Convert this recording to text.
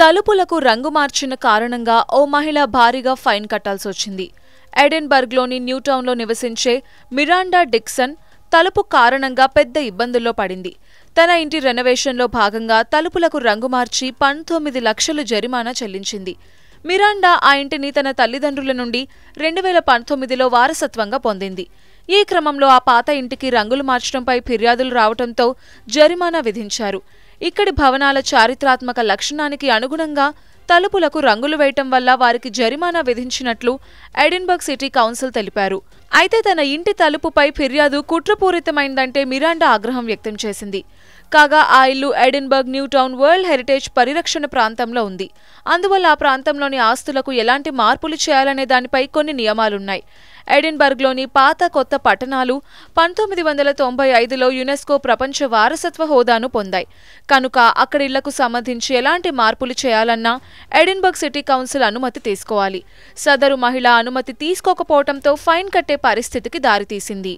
తలుపులకు రంగు మార్చిన కారణంగా ఓ మహిళ భారీగా ఫైన్ కట్టాల్సి వచ్చింది ఎడెన్బర్గ్లోని న్యూటౌన్లో నివసించే మిరాండా డిక్సన్ తలుపు కారణంగా పెద్ద ఇబ్బందుల్లో పడింది తన ఇంటి రెనోవేషన్లో భాగంగా తలుపులకు రంగు మార్చి పంతొమ్మిది లక్షలు జరిమానా చెల్లించింది మిరాండా ఆ ఇంటిని తన తల్లిదండ్రుల నుండి రెండు వేల పంతొమ్మిదిలో వారసత్వంగా పొందింది ఈ క్రమంలో ఆ పాత ఇంటికి రంగులు మార్చడంపై ఫిర్యాదులు రావడంతో జరిమానా విధించారు ఇక్కడి భవనాల చారిత్రాత్మక లక్షణానికి అనుగుణంగా తలుపులకు రంగులు వేయటం వల్ల వారికి జరిమానా విధించినట్లు ఎడిన్బర్గ్ సిటీ కౌన్సిల్ తెలిపారు అయితే తన ఇంటి తలుపుపై ఫిర్యాదు కుట్రపూరితమైందంటే మిరాండా ఆగ్రహం వ్యక్తం చేసింది కాగా ఆ ఇల్లు ఎడిన్బర్గ్ న్యూటౌన్ వరల్డ్ హెరిటేజ్ పరిరక్షణ ప్రాంతంలో ఉంది అందువల్ల ఆ ప్రాంతంలోని ఆస్తులకు ఎలాంటి మార్పులు చేయాలనే దానిపై కొన్ని నియమాలున్నాయి ఎడిన్బర్గ్లోని పాత కొత్త పట్టణాలు పంతొమ్మిది వందల తొంభై ఐదులో యునెస్కో ప్రపంచ వారసత్వ హోదాను పొందాయి కనుక అక్కడ ఇళ్లకు సంబంధించి ఎలాంటి మార్పులు చేయాలన్నా ఎడిన్బర్గ్ సిటీ కౌన్సిల్ అనుమతి తీసుకోవాలి సదరు మహిళ అనుమతి తీసుకోకపోవడంతో ఫైన్ కట్టే పరిస్థితికి దారితీసింది